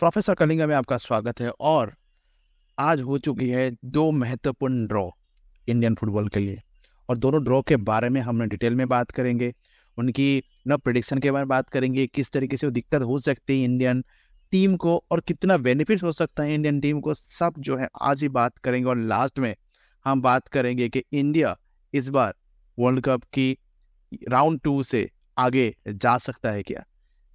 Professor Kalinga में आपका स्वागत है और आज हो चुकी है दो महत्वपूर्ण ड्रॉ इंडियन फुटबॉल के लिए और दोनों ड्रॉ के बारे में हमने डिटेल में बात करेंगे उनकी न प्रडिक्शन के बारे में बात करेंगे किस तरीके से वो दिक्कत हो सकती है इंडियन टीम को और कितना बेनिफिट हो सकता है इंडियन टीम को सब जो है आज ही बात करेंगे और लास्ट में हम बात करेंगे कि इंडिया इस बार वर्ल्ड कप की राउंड टू से आगे जा सकता है क्या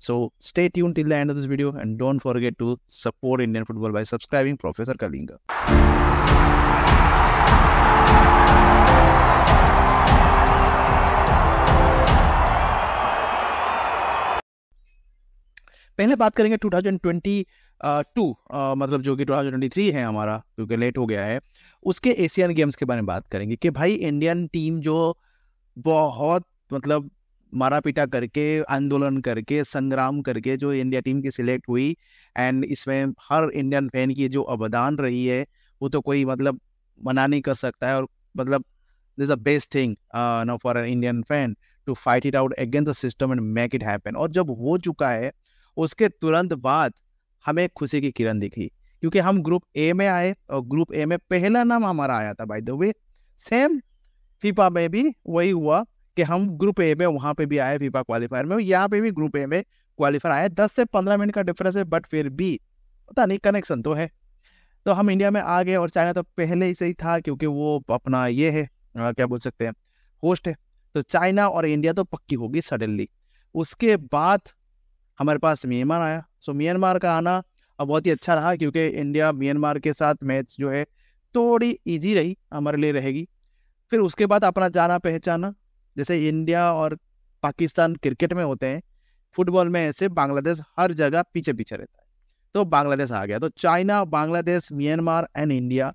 So stay tuned till the end of this video and don't forget to support Indian football by subscribing Professor Kalinga. पहले बात करेंगे 2022 uh, मतलब जो कि 2023 है हमारा क्योंकि लेट हो गया है उसके एशियन गेम्स के बारे में बात करेंगे कि भाई इंडियन टीम जो बहुत मतलब मारा पीटा करके आंदोलन करके संग्राम करके जो इंडिया टीम की सिलेक्ट हुई एंड इसमें हर इंडियन फैन की जो अवदान रही है वो तो कोई मतलब मना नहीं कर सकता है और मतलब this a best thing no for an Indian fan to fight it out against the system and make it happen और जब हो चुका है उसके तुरंत बाद हमें खुशी की किरण दिखी क्योंकि हम ग्रुप ए में आए और ग्रुप ए में पहला नाम हमारा आया था by the way same FIFA में भी वही हुआ कि हम ग्रुप ए में वहाँ पे भी आए फीफा क्वालिफायर में यहाँ पे भी ग्रुप ए में क्वालिफायर आए दस से पंद्रह मिनट का डिफरेंस है बट फिर भी पता नहीं कनेक्शन तो है तो हम इंडिया में आ गए और चाइना तो पहले ही से ही था क्योंकि वो अपना ये है आ, क्या बोल सकते हैं होस्ट है तो चाइना और इंडिया तो पक्की होगी सडनली उसके बाद हमारे पास म्यांमार आया सो म्यांमार का आना अब बहुत ही अच्छा रहा क्योंकि इंडिया म्यांमार के साथ मैच जो है थोड़ी ईजी रही हमारे लिए रहेगी फिर उसके बाद अपना जाना पहचाना जैसे इंडिया और पाकिस्तान क्रिकेट में होते हैं फुटबॉल में ऐसे बांग्लादेश हर जगह पीछे पीछे रहता है तो बांग्लादेश आ गया तो China Bangladesh Myanmar and India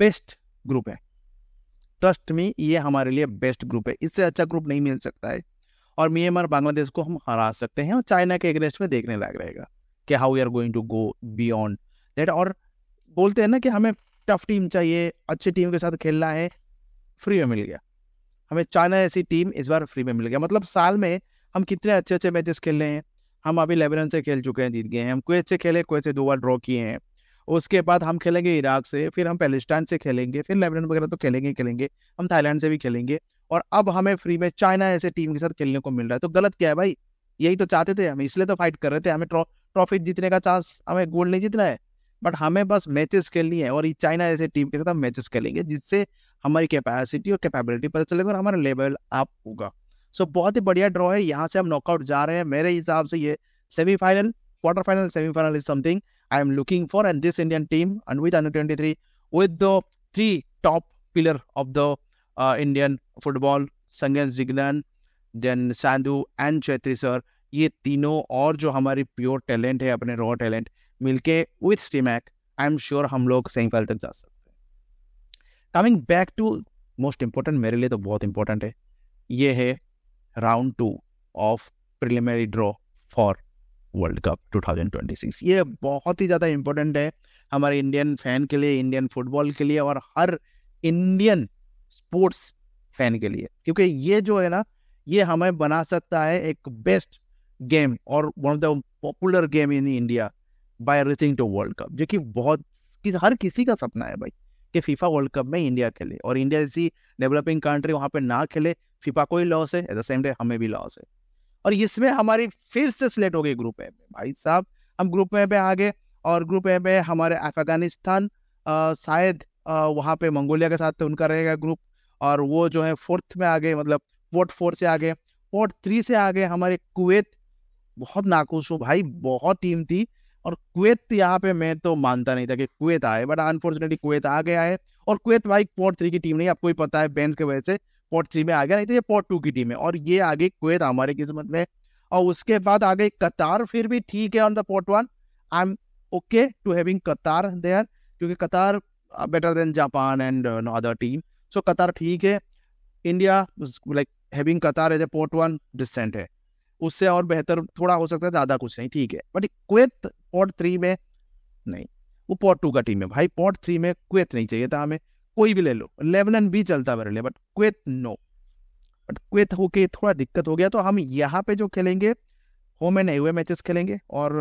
best group है ट्रस्ट में ये हमारे लिए बेस्ट ग्रुप है इससे अच्छा ग्रुप नहीं मिल सकता है और म्यांमार बांग्लादेश को हम हरा सकते हैं और चाइना के अगेंस्ट में देखने लायक रहेगा कि how you are going to go beyond that और बोलते हैं ना कि हमें टफ टीम चाहिए अच्छी टीम के साथ खेलना है फ्री में मिल गया हमें चाइना ऐसी टीम इस बार फ्री में मिल गया मतलब साल में हम कितने अच्छे अच्छे मैचेस खेल रहे हैं हम अभी लेबनान से खेल चुके हैं जीत गए हैं हम कोई अच्छे खेले कोई से दो बार ड्रॉ किए हैं उसके बाद हम खेलेंगे इराक से फिर हम पैलेस्टाइन से खेलेंगे फिर लेबनान वगैरह तो खेलेंगे खेलेंगे हम थाईलैंड से भी खेलेंगे और अब हमें फ्री में चाइना ऐसे टीम के साथ खेलने को मिल रहा है तो गलत क्या है भाई यही तो चाहते थे हम इसलिए तो फाइट कर रहे थे हमें ट्रॉफी जीतने का चांस हमें गोल्ड नहीं जीतना है बट हमें बस मैचेस खेलनी है और ये चाइना जैसे टीम के साथ हम मैचेस खेलेंगे जिससे हमारी कैपेसिटी और कैपेबिलिटी पता चलेगा और हमारा लेवल अप होगा सो बहुत ही बढ़िया ड्रॉ है यहाँ से हम नॉकआउट जा रहे हैं मेरे हिसाब से ये semifinal quarter final semifinal is something I am looking for and this Indian team and with under twenty three with the three top pillar of the Indian football संगन Jhingan then Sandhu and Chhetri sir ये तीनों और जो हमारी pure talent है अपने raw talent मिलके with Stimac I am sure हम लोग सेमीफाइनल तक जा सकते coming back to most important मेरे लिए तो बहुत इंपॉर्टेंट है ये है round two of preliminary draw for world cup 2026 ये बहुत ही ज़्यादा इम्पोर्टेंट है हमारे इंडियन फैन के लिए इंडियन फुटबॉल के लिए और हर इंडियन स्पोर्ट्स फैन के लिए क्योंकि ये जो है ना ये हमें बना सकता है एक बेस्ट गेम और one of the popular game in India by racing to world cup जो कि बहुत कि हर किसी का सपना है भाई कि फीफा वर्ल्ड कप में इंडिया खेले और इंडिया जैसी डेवलपिंग कंट्री वहाँ पर ना खेले फीफा को ही लॉस है एट द सेम टाइम हमें भी लॉस है और इसमें हमारी फिर से सिलेक्ट हो गई ग्रुप ए में भाई साहब हम ग्रुप ए पे आ गए और ग्रुप ए में हमारे अफगानिस्तान शायद वहाँ पे मंगोलिया के साथ तो उनका रहेगा ग्रुप और वो जो है फोर्थ में आ गए मतलब पोर्ट फोर से आ गए पोर्ट थ्री से आ गए हमारे कुवैत बहुत नाखुश हूँ भाई बहुत टीम थी और क्वेत यहाँ पे मैं तो मानता नहीं था कि क्वेत आए बट अनफॉर्चुनेटली क्वेत आ गया है और क्वेत भाई पॉट थ्री की टीम नहीं आपको ही पता है बेंस की वजह से पॉट थ्री में आ गया नहीं तो ये पॉट टू की टीम है और ये आगे क्वेत हमारे किस्मत में और उसके बाद आगे कतार फिर भी ठीक है on the pot one I am okay to having Qatar there क्योंकि Qatar better than Japan and other team so Qatar ठीक है India like having Qatar as a pot one decent है उससे और बेहतर थोड़ा हो सकता है ज़्यादा कुछ नहीं ठीक है बट क्वेत पॉट थ्री में नहीं वो पॉट टू का टीम है भाई पॉट थ्री में क्वेत नहीं चाहिए था हमें कोई भी ले लो लेबनन भी चलता मेरे लिए but Kuwait no but Kuwait होके थोड़ा दिक्कत हो गया तो हम यहाँ पे जो खेलेंगे होम एंड एवे मैचेस खेलेंगे और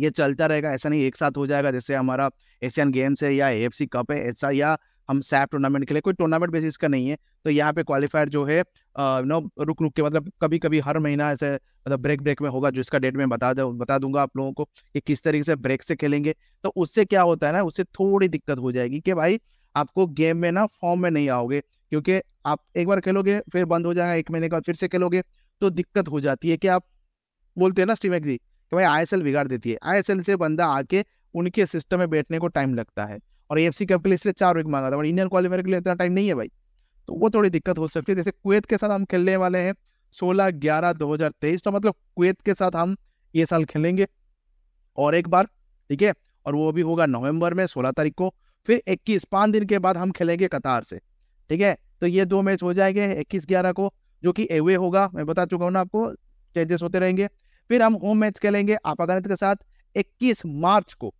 ये चलता रहेगा ऐसा नहीं एक साथ हो जाएगा जैसे हमारा एशियन गेम्स है या एफ कप है ऐसा या हम सैप टूर्नामेंट के लिए कोई टूर्नामेंट बेसिस का नहीं है तो यहाँ पे क्वालिफायर जो है नो रुक रुक के मतलब कभी कभी हर महीना ऐसे मतलब ब्रेक ब्रेक में होगा जिसका डेट मैं बता दू बता दूंगा आप लोगों को कि किस तरीके से ब्रेक से खेलेंगे तो उससे क्या होता है ना उससे थोड़ी दिक्कत हो जाएगी कि भाई आपको गेम में ना फॉर्म में नहीं आओगे क्योंकि आप एक बार खेलोगे फिर बंद हो जाएगा एक महीने के बाद फिर से खेलोगे तो दिक्कत हो जाती है कि आप बोलते हैं ना स्टीमेक जी कि भाई आई बिगाड़ देती है आई से बंदा आके उनके सिस्टम में बैठने को टाइम लगता है और ए कप के लिए इसलिए चार वीक मांगा था और इंडियन क्वालिफायर के लिए इतना टाइम नहीं है भाई तो वो थोड़ी दिक्कत हो सकती है जैसे कुवैत के साथ हम खेलने वाले हैं सोलह ग्यारह दो हज़ार तेईस तो मतलब कुवैत के साथ हम ये साल खेलेंगे और एक बार ठीक है और वो भी होगा नवंबर में सोलह तारीख को फिर इक्कीस पाँच दिन के बाद हम खेलेंगे कतार से ठीक है तो ये दो मैच हो जाएंगे इक्कीस ग्यारह को जो कि एवे होगा मैं बता चुका हूँ ना आपको चेंजेस होते रहेंगे फिर हम होम मैच खेलेंगे आपागणित के साथ इक्कीस मार्च को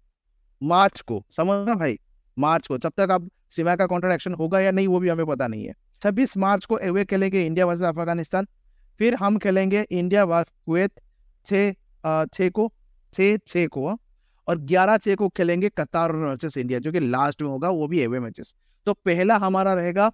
मार्च को समझ रहे भाई मार्च को जब तक अब सिवा का एक्शन होगा या नहीं वो भी हमें पता नहीं है छब्बीस मार्च को एवे खेलेंगे इंडिया वर्सेज अफगानिस्तान फिर हम खेलेंगे इंडिया वर्स कुवैत छः छः को छः छः को हाँ। और ग्यारह छः को खेलेंगे कतार वर्सेस इंडिया जो कि लास्ट में होगा वो भी एवे मैचेस तो पहला हमारा रहेगा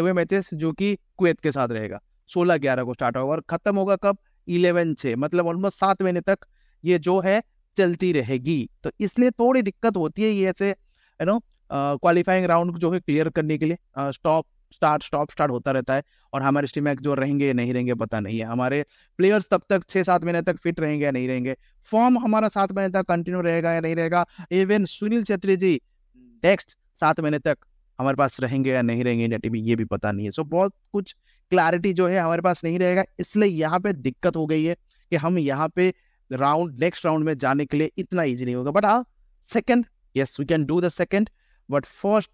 एवे मैचेस जो कि कुवैत के साथ रहेगा सोलह ग्यारह को स्टार्ट होगा और ख़त्म होगा कब इलेवन छः मतलब ऑलमोस्ट सात महीने तक ये जो है चलती रहेगी तो इसलिए थोड़ी दिक्कत होती है ये ऐसे यू नो क्वालिफाइंग राउंड जो है क्लियर करने के लिए स्टॉप स्टार्ट स्टॉप स्टार्ट होता रहता है और हमारे टीम जो रहेंगे नहीं रहेंगे पता नहीं है हमारे प्लेयर्स तब तक छः सात महीने तक फिट रहेंगे या नहीं रहेंगे फॉर्म हमारा सात महीने तक कंटिन्यू रहेगा या नहीं रहेगा इवन सुनील छेत्री जी नेक्स्ट सात महीने तक हमारे पास रहेंगे या नहीं रहेंगे इंडिया टीम ये भी पता नहीं है सो so, बहुत कुछ क्लैरिटी जो है हमारे पास नहीं रहेगा इसलिए यहाँ पे दिक्कत हो गई है कि हम यहाँ पे राउंड नेक्स्ट राउंड में जाने के लिए इतना ईजी नहीं होगा बट हाँ second yes we can do the second but first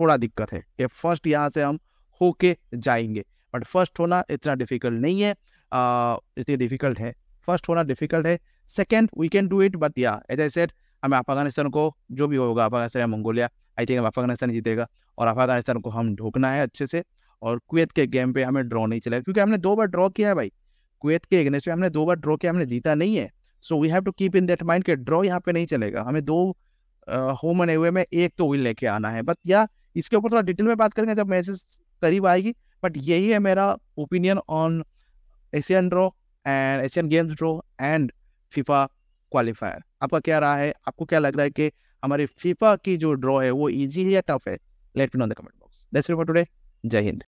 थोड़ा दिक्कत है कि फर्स्ट यहाँ से हम होके जाएंगे बट फर्स्ट होना इतना डिफिकल्ट नहीं है uh, इतनी डिफिकल्ट है फर्स्ट होना डिफिकल्ट है second we can do it but yeah as I said हमें अफगानिस्तान को जो भी होगा अफगानिस्तान या मंगोलिया आई थिंक हम अफगानिस्तान जीतेगा और अफगानिस्तान को हम ढोकना है अच्छे से और कुवैत के गेम पे हमें ड्रॉ नहीं चलेगा क्योंकि हमने दो बार ड्रॉ किया है भाई कुवैत के अगेंस्ट में हमने दो बार ड्रॉ किया हमने जीता नहीं है so we have to keep in that mind के ड्रॉ यहाँ पे नहीं चलेगा हमें दो होम एंड एवे में एक तो विल लेके आना है बट या इसके ऊपर थोड़ा डिटेल में बात करेंगे जब मैसेज करीब आएगी बट यही है मेरा opinion on Asian draw and Asian games draw and FIFA qualifier आपका क्या रहा है आपको क्या लग रहा है कि हमारे फीफा की जो ड्रॉ है वो ईजी है या टफ है let me know the comment box that's for today जय हिंद